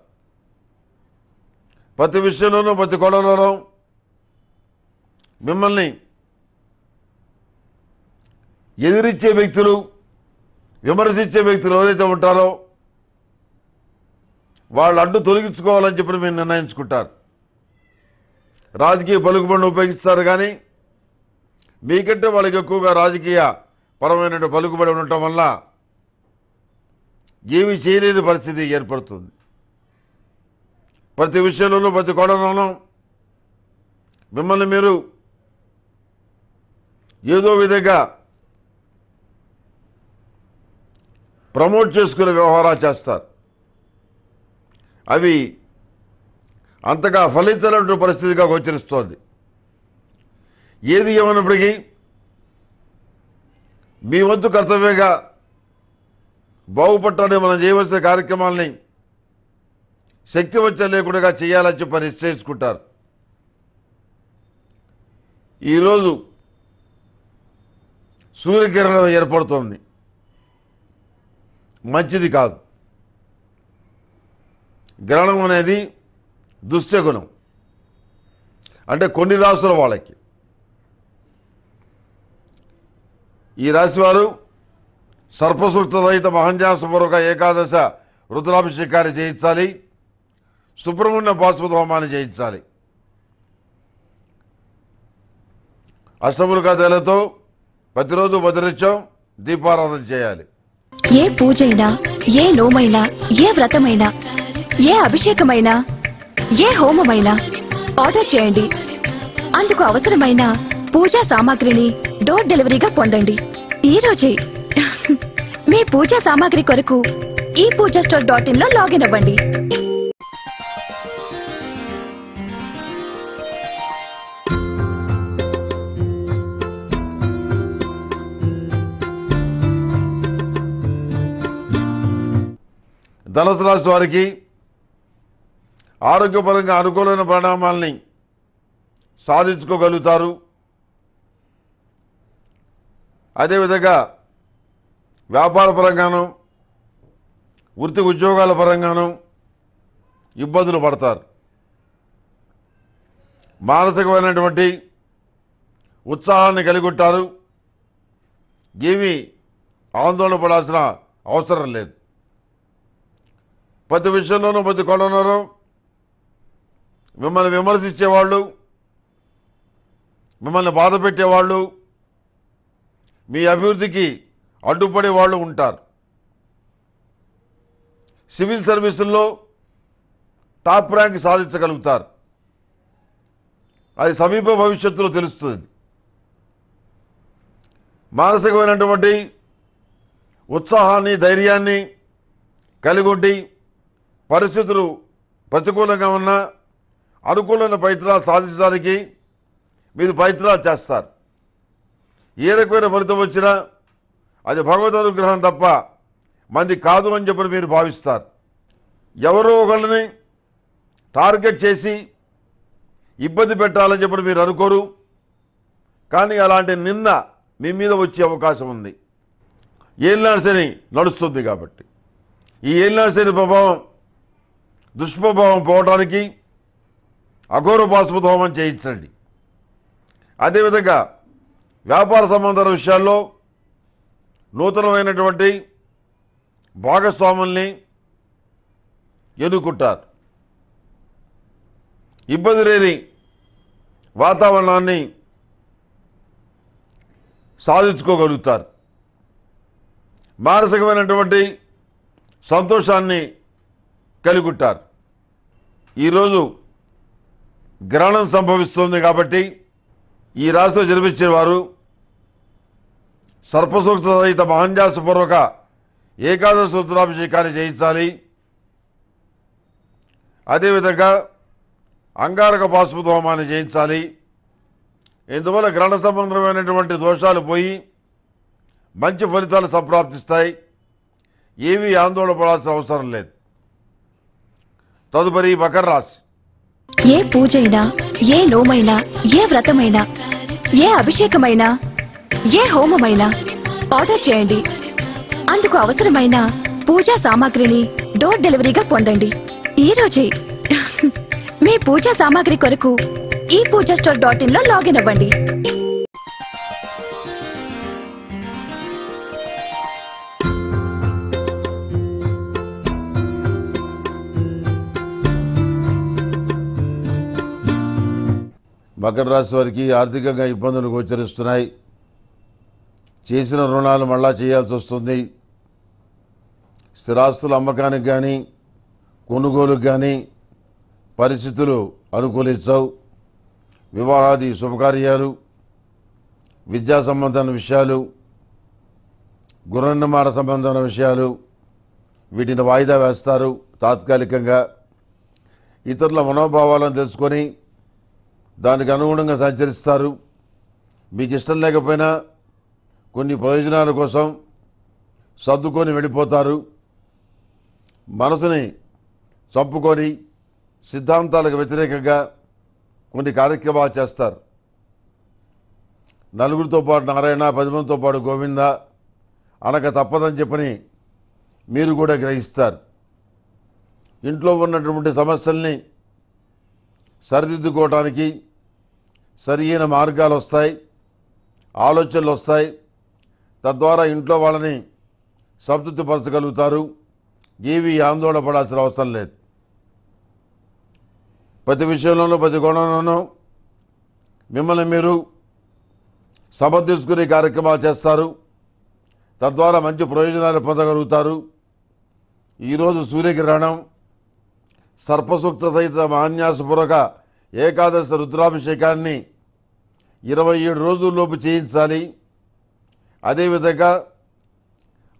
ప్రతి విషయంలోనూ ప్రతి గొడవలోనూ మిమ్మల్ని ఎదిరించే వ్యక్తులు విమర్శించే వ్యక్తులు ఎవరైతే ఉంటారో వాళ్ళు అడ్డు తొలగించుకోవాలని చెప్పి మీరు నిర్ణయించుకుంటారు రాజకీయ పలుకుబడిని ఉపయోగిస్తారు కానీ మీకంటే వాళ్ళకి ఎక్కువగా రాజకీయ పరమైనటువంటి పలుకుబడి ఉండటం వల్ల ఏమి చేయలేని పరిస్థితి ఏర్పడుతుంది ప్రతి విషయంలోనూ ప్రతి కోణంలోనూ మిమ్మల్ని మీరు ఏదో విధంగా ప్రమోట్ చేసుకునే వ్యవహారాలు చేస్తారు అవి అంతగా ఫలితాలంటూ పరిస్థితిగా గోచరిస్తోంది ఏది ఏమైనప్పటికీ మీ వంతు కర్తవ్యంగా బాగుపట్టాలని మనం చేయవలసిన కార్యక్రమాలని శక్తి వచ్చే లేకుండా చేయాలని చెప్పి నిశ్చయించుకుంటారు ఈరోజు సూర్యకిరణం ఏర్పడుతోంది మంచిది కాదు గ్రహణం అనేది దుశ్శగుణం అంటే కొన్ని రాసుల వాళ్ళకి ఈ రాశి వారు సర్పసూక్తరహిత మహంజాసపూర్వక ఏకాదశ రుద్రాభిషేకాన్ని చేయించాలి సుబ్రహ్మణ్య బాస్పద హోమాన్ని చేయించాలి అష్టములుగా తెలతో ప్రతిరోజు బదిరించం దీపారాధన చేయాలి ఏ పూజైనా ఏ లోమైనా ఏ వ్రతమైనా ఏ అభిషేకమైనా ఏ హోమమైనా ఆర్డర్ చేయండి అందుకు అవసరమైన పూజా సామాగ్రిని డోర్ డెలివరీగా పొందండి ఈ రోజే మీ పూజా సామాగ్రి కొరకు ఈ పూజా స్టోర్ డాట్ ఇన్ లో లాగిన్ అవ్వండి ధనసు రాశి వారికి ఆరోగ్యపరంగా అనుకూలమైన పరిణామాల్ని సాధించుకోగలుగుతారు అదేవిధంగా వ్యాపార పరంగాను వృత్తి ఉద్యోగాల పరంగాను ఇబ్బందులు పడతారు మానసికమైనటువంటి ఉత్సాహాన్ని కలిగొట్టారు ఏమీ ఆందోళన పడాల్సిన అవసరం లేదు ప్రతి విషయంలోనూ ప్రతి కొలంలోనూ మిమ్మల్ని విమర్శించేవాళ్ళు మిమ్మల్ని బాధ పెట్టేవాళ్ళు మీ అభివృద్ధికి అడ్డుపడే వాళ్ళు ఉంటారు సివిల్ సర్వీసుల్లో టాప్ ర్యాంక్ సాధించగలుగుతారు అది సమీప భవిష్యత్తులో తెలుస్తుంది మానసికమైనటువంటి ఉత్సాహాన్ని ధైర్యాన్ని కలిగి పరిస్థితులు ప్రతికూలంగా ఉన్నా అనుకూలమైన ప్రయత్నాలు సాధించడానికి మీరు ప్రయత్నాలు చేస్తారు ఏ రకమైన ఫలితం వచ్చినా అది భగవద్ అనుగ్రహం తప్ప మంది కాదు అని చెప్పి మీరు భావిస్తారు ఎవరో ఒకళ్ళని టార్గెట్ చేసి ఇబ్బంది పెట్టాలని చెప్పి మీరు అనుకోరు కానీ అలాంటి నిన్న మీ మీద వచ్చే అవకాశం ఉంది ఏలినాడు శని నడుస్తుంది కాబట్టి ఈ ఏలినాడు ప్రభావం దుష్ప్రభావం పోవడానికి అఘోరపాసుపు హోమం చేయించండి అదేవిధంగా వ్యాపార సంబంధాల విషయాల్లో నూతనమైనటువంటి భాగస్వాముల్ని ఎన్నుకుంటారు ఇబ్బంది లేని వాతావరణాన్ని సాధించుకోగలుగుతారు మానసికమైనటువంటి సంతోషాన్ని కలిగుంటారు ఈరోజు గ్రహణం సంభవిస్తుంది కాబట్టి ఈ రాశిలో జన్మించిన వారు సర్పసూక్త సహిత మహాన్యాసపూర్వక ఏకాదశ రుద్రాభిషేకాన్ని చేయించాలి అదేవిధంగా అంగారక బాసుపతి హోమాన్ని చేయించాలి ఇందువల్ల గ్రహణ సంబంధమైనటువంటి దోషాలు పోయి మంచి ఫలితాలు సంప్రాప్తిస్తాయి ఏమీ ఆందోళన అవసరం లేదు తదుపరి మకర రాశి ఏ పూజైనా ఏ లోమైనా ఏ వ్రతమైనా ఏ అభిషేకమైనా ఏ హోమమైనా ఆర్డర్ చేయండి అందుకు అవసరమైన పూజా సామాగ్రిని డోర్ డెలివరీగా పొందండి ఈ రోజే మీ పూజా సామాగ్రి కొరకు ఈ పూజా స్టోర్ డాట్ ఇన్ లో లాగిన్ అవ్వండి మకర రాశి వారికి ఆర్థికంగా ఇబ్బందులు గోచరిస్తున్నాయి చేసిన రుణాలు మళ్ళా చేయాల్సి వస్తుంది స్థిరాస్తుల అమ్మకానికి కానీ కొనుగోలుకు కానీ పరిస్థితులు అనుకూలించవు వివాహాది శుభకార్యాలు విద్యా సంబంధమైన విషయాలు గృహనిర్మాణ సంబంధమైన విషయాలు వీటిని వాయిదా వేస్తారు తాత్కాలికంగా ఇతరుల మనోభావాలను తెలుసుకొని దానికి అనుగుణంగా సంచరిస్తారు మీకు ఇష్టం లేకపోయినా కొన్ని ప్రయోజనాల కోసం సర్దుకొని వెళ్ళిపోతారు మనసుని చంపుకొని సిద్ధాంతాలకు వ్యతిరేకంగా కొన్ని కార్యక్రమాలు చేస్తారు నలుగురితో పాటు నారాయణ పది మందితో పాటు గోవింద అనక తప్పదని చెప్పని మీరు కూడా గ్రహిస్తారు ఇంట్లో ఉన్నటువంటి సమస్యల్ని సరిదిద్దుకోవటానికి సరియైన మార్గాలు వస్తాయి ఆలోచనలు వస్తాయి తద్వారా ఇంట్లో వాళ్ళని సంతృప్తిపరచగలుగుతారు ఏవి ఆందోళన పడాల్సిన అవసరం లేదు ప్రతి విషయంలోనూ ప్రతి గుణంలోనూ మిమ్మల్ని మీరు సమర్థించుకునే కార్యక్రమాలు చేస్తారు తద్వారా మంచి ప్రయోజనాలు పొందగలుగుతారు ఈరోజు సూర్యగ్రహణం సర్పసూక్త సహిత మాన్యాసపూర్వక ఏకాదశి రుద్రాభిషేకాన్ని ఇరవై ఏడు రోజుల్లోపు చేయించాలి అదేవిధంగా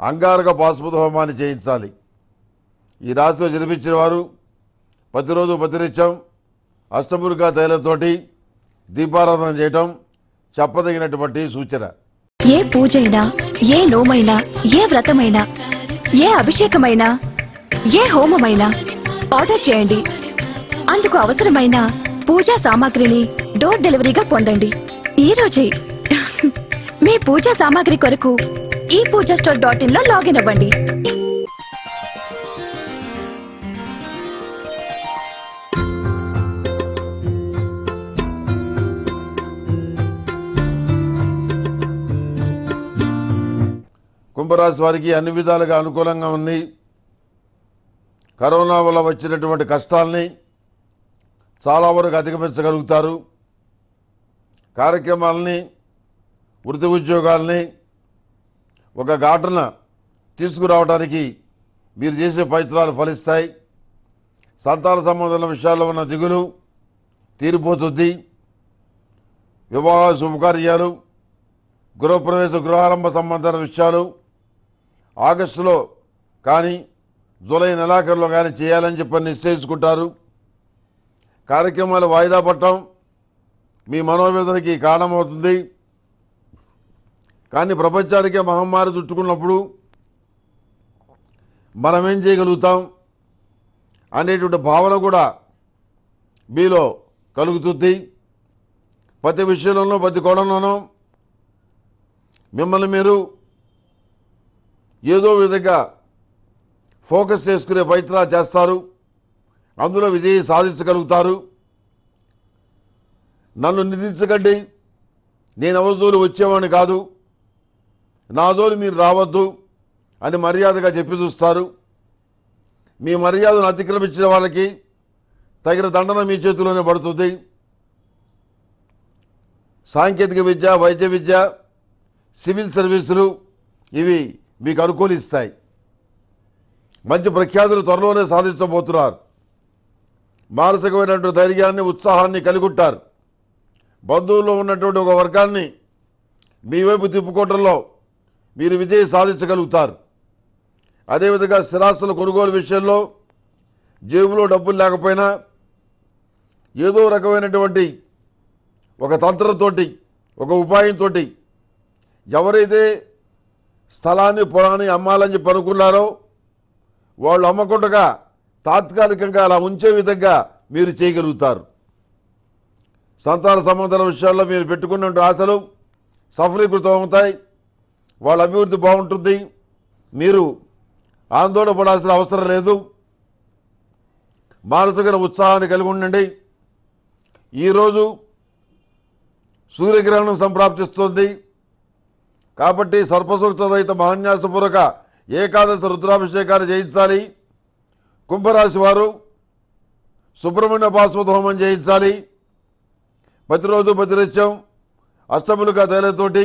అంగారక బాస్మతి హోమాన్ని చేయించాలి ఈ రాశిలో జన్మించిన వారు ప్రతిరోజు ప్రతినిత్యం అష్టమురుగా తైలంతో దీపారాధన చేయటం చెప్పదగినటువంటి సూచన ఏ పూజైనా ఏ లోమైనా ఏ వ్రతమైనా ఏ అభిషేకమైనా ఏ హోమమైనా ఆర్డర్ చేయండి అందుకు అవసరమైన పూజా సామాగ్రిని డోర్ డెలివరీగా పొందండి ఈరోజే మీ పూజా సామాగ్రి కొరకు ఈ పూజా స్టోర్ డాట్ ఇన్ లో లాగిన్ అవ్వండి కుంభరాశి వారికి అన్ని విధాలుగా అనుకూలంగా ఉంది కరోనా వల్ల వచ్చినటువంటి కష్టాలని చాలా వరకు అధిగమించగలుగుతారు కార్యక్రమాలని వృత్తి ఉద్యోగాల్ని ఒక ఘాటన తీసుకురావడానికి మీరు చేసే ప్రయత్నాలు ఫలిస్తాయి సంతాన సంబంధాల విషయాల్లో ఉన్న దిగులు తీరిపోతుంది వివాహ శుభకార్యాలు గృహప్రవేశ గృహారంభ సంబంధాల విషయాలు ఆగస్టులో కానీ జూలై నెలాఖరులో కానీ చేయాలని చెప్పి నిశ్చయించుకుంటారు కార్యక్రమాలు వాయిదా పట్టడం మీ మనోవేదనకి కారణమవుతుంది కానీ ప్రపంచానికే మహమ్మారి చుట్టుకున్నప్పుడు మనం ఏం చేయగలుగుతాం అనేటువంటి భావన కూడా మీలో కలుగుతుంది ప్రతి విషయంలోనూ ప్రతి కోణంలోనూ మిమ్మల్ని మీరు ఏదో విధంగా ఫోకస్ చేసుకునే ప్రయత్నాలు చేస్తారు అందులో విజయం సాధించగలుగుతారు నన్ను నిందించకండి నేను అవసరం వచ్చేవాడిని కాదు నాదోని మీరు రావద్దు అని మర్యాదగా చెప్పి చూస్తారు మీ మర్యాదను అతిక్రమించిన వాళ్ళకి తగిన దండన మీ చేతిలోనే పడుతుంది సాంకేతిక విద్య వైద్య విద్య సివిల్ సర్వీసులు ఇవి మీకు అనుకూలిస్తాయి మంచి ప్రఖ్యాతులు త్వరలోనే సాధించబోతున్నారు మానసికమైనటువంటి ధైర్యాన్ని ఉత్సాహాన్ని కలిగుంటారు బంధువుల్లో ఉన్నటువంటి ఒక వర్గాన్ని మీ వైపు తిప్పుకోవటంలో మీరు విజయం సాధించగలుగుతారు అదేవిధంగా స్థిరాస్తుల కొనుగోలు విషయంలో జేబులో డబ్బులు లేకపోయినా ఏదో రకమైనటువంటి ఒక తంత్రంతో ఒక ఉపాయంతో ఎవరైతే స్థలాన్ని పొలాన్ని అమ్మాలని చెప్పి అనుకున్నారో వాళ్ళు అమ్మకుండగా తాత్కాలికంగా అలా ఉంచే విధంగా మీరు చేయగలుగుతారు సంతాన సంబంధాల విషయాల్లో మీరు పెట్టుకున్న ఆశలు సఫలీకృతం అవుతాయి వాళ్ళ అభివృద్ధి బాగుంటుంది మీరు ఆందోళనపడాల్సిన అవసరం లేదు మానసిక ఉత్సాహాన్ని కలిగి ఉండండి ఈరోజు సూర్యగ్రహణం సంప్రాప్తిస్తుంది కాబట్టి సర్పసూక్తదైత మహాన్యాసపూర్వక ఏకాదశి రుద్రాభిషేకాలు చేయించాలి కుంభరాశి వారు సుబ్రహ్మణ్య పాశ్వత హోమం చేయించాలి ప్రతిరోజు ప్రతినిత్యం అష్టములుగా తేలతోటి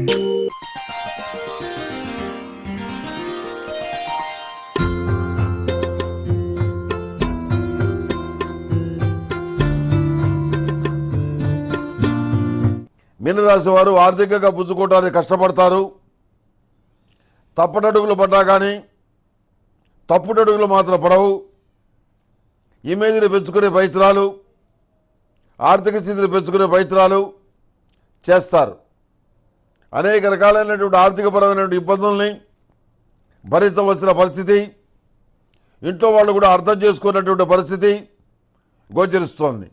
మీనరాశి వారు ఆర్థికంగా పుచ్చుకోవటానికి కష్టపడతారు తప్పటడుగులు పడ్డా కానీ తప్పుటడుగులు మాత్రం పడవు ఇమేజ్ని పెంచుకునే ప్రయత్నాలు ఆర్థిక స్థితిని పెంచుకునే ప్రయత్నాలు చేస్తారు అనేక రకాలైనటువంటి ఆర్థికపరమైనటువంటి ఇబ్బందుల్ని భరించవలసిన పరిస్థితి ఇంట్లో వాళ్ళు కూడా అర్థం చేసుకున్నటువంటి పరిస్థితి గోచరిస్తోంది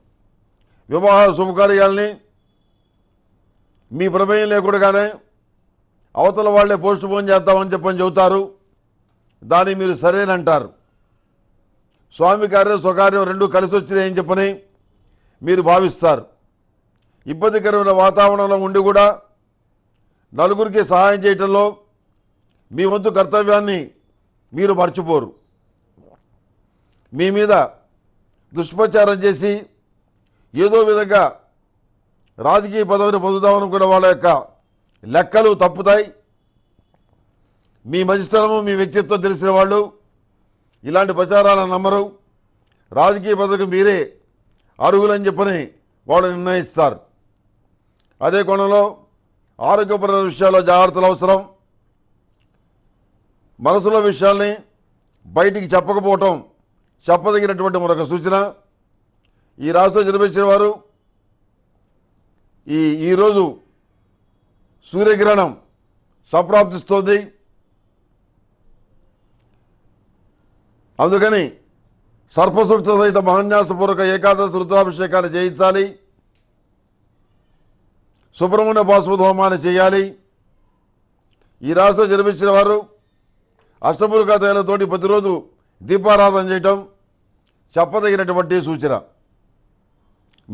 వివాహ శుభకార్యాలని మీ ప్రమేయం లేకుండానే అవతల వాళ్లే పోస్ట్ పోన్ చేద్దామని చెప్పని చెబుతారు దాన్ని మీరు సరేనంటారు స్వామి కార్యం స్వకార్యం రెండు కలిసి వచ్చినాయని చెప్పని మీరు భావిస్తారు ఇబ్బందికరమైన వాతావరణంలో ఉండి కూడా నలుగురికి సహాయం చేయటంలో మీ వంతు కర్తవ్యాన్ని మీరు మర్చిపోరు మీ మీద దుష్ప్రచారం చేసి ఏదో విధంగా రాజకీయ పదవిని పొందుదామనుకున్న వాళ్ళ యొక్క లెక్కలు తప్పుతాయి మీ మధ్యస్థలము మీ వ్యక్తిత్వం తెలిసిన వాళ్ళు ఇలాంటి ప్రచారాలను నమ్మరు రాజకీయ పదవికి మీరే అరుగులని చెప్పని వాళ్ళు నిర్ణయిస్తారు అదే కోణంలో ఆరోగ్యపరమైన విషయాల్లో జాగ్రత్తలు అవసరం మనసులో విషయాల్ని బయటికి చెప్పకపోవటం చెప్పదగినటువంటి మరొక సూచన ఈ రాష్ట్రం జన్మించిన వారు ఈ ఈరోజు సూర్యగ్రహణం సప్రాప్తిస్తుంది అందుకని సర్పసూక్త సహిత మహాన్యాసపూర్వక ఏకాదశి రుద్రాభిషేకాన్ని చేయించాలి సుబ్రహ్మణ్య బాసుపతి హోమాన్ని చేయాలి ఈ రాశిలో జన్మించిన వారు అష్టములుగా తేలతోటి ప్రతిరోజు దీపారాధన చేయటం చెప్పదగినటువంటి సూచన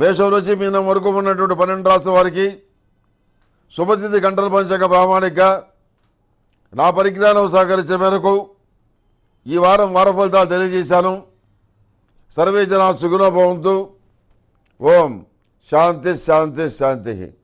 మేషం నుంచి మీనం వరకు ఉన్నటువంటి పన్నెండు రాష్ట్ర వారికి శుభతిథి గంటలు పంచక ప్రామాణిక నా పరిజ్ఞానం సహకరించిన మేరకు ఈ వారం వార ఫలితాలు తెలియజేశాను సర్వే జనా సుగుణ భవంతు ఓం శాంతి శాంతి శాంతి